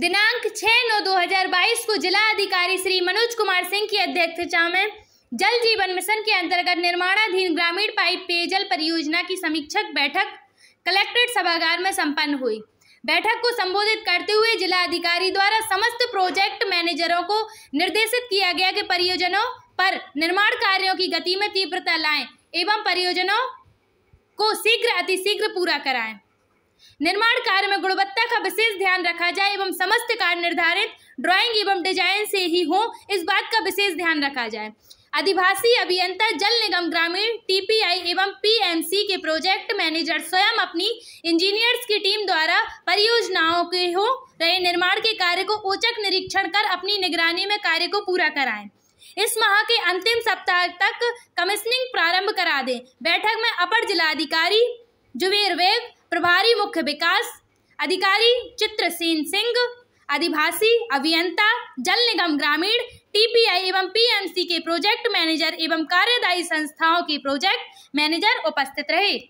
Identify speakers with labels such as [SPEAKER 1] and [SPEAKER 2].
[SPEAKER 1] दिनांक 6 नौ 2022 को जिला अधिकारी श्री मनोज कुमार सिंह की अध्यक्षता में जल जीवन मिशन के अंतर्गत निर्माणाधीन ग्रामीण पाइप पेयजल परियोजना की समीक्षक बैठक कलेक्ट्रेट सभागार में संपन्न हुई बैठक को संबोधित करते हुए जिला अधिकारी द्वारा समस्त प्रोजेक्ट मैनेजरों को निर्देशित किया गया कि परियोजनों पर निर्माण कार्यों की गति में तीव्रता लाएं एवं परियोजनों को शीघ्र अतिशीघ्र पूरा कराएं निर्माण कार्य में गुणवत्ता का विशेष ध्यान रखा जाए एवं समस्त कार्य निर्धारित ड्राइंग एवं डिजाइन से ही हो इस बात का विशेष ध्यान रखा जाए अधिभाषी अभियंता जल निगम ग्रामीण टीपीआई एवं पीएमसी के प्रोजेक्ट मैनेजर स्वयं अपनी इंजीनियर्स की टीम द्वारा परियोजनाओं के हो रहे निर्माण के कार्य को औचक निरीक्षण कर अपनी निगरानी में कार्य को पूरा कराएं इस माह के अंतिम सप्ताह तक कमिश्निंग प्रारंभ करा दें बैठक में अपर जिलाधिकारी जुबेर वेग प्रभारी मुख्य विकास अधिकारी चित्रसेन सिंह अधिभाषी अभियंता जल निगम ग्रामीण टीपीआई एवं पीएमसी के प्रोजेक्ट मैनेजर एवं कार्यदायी संस्थाओं के प्रोजेक्ट मैनेजर उपस्थित रहे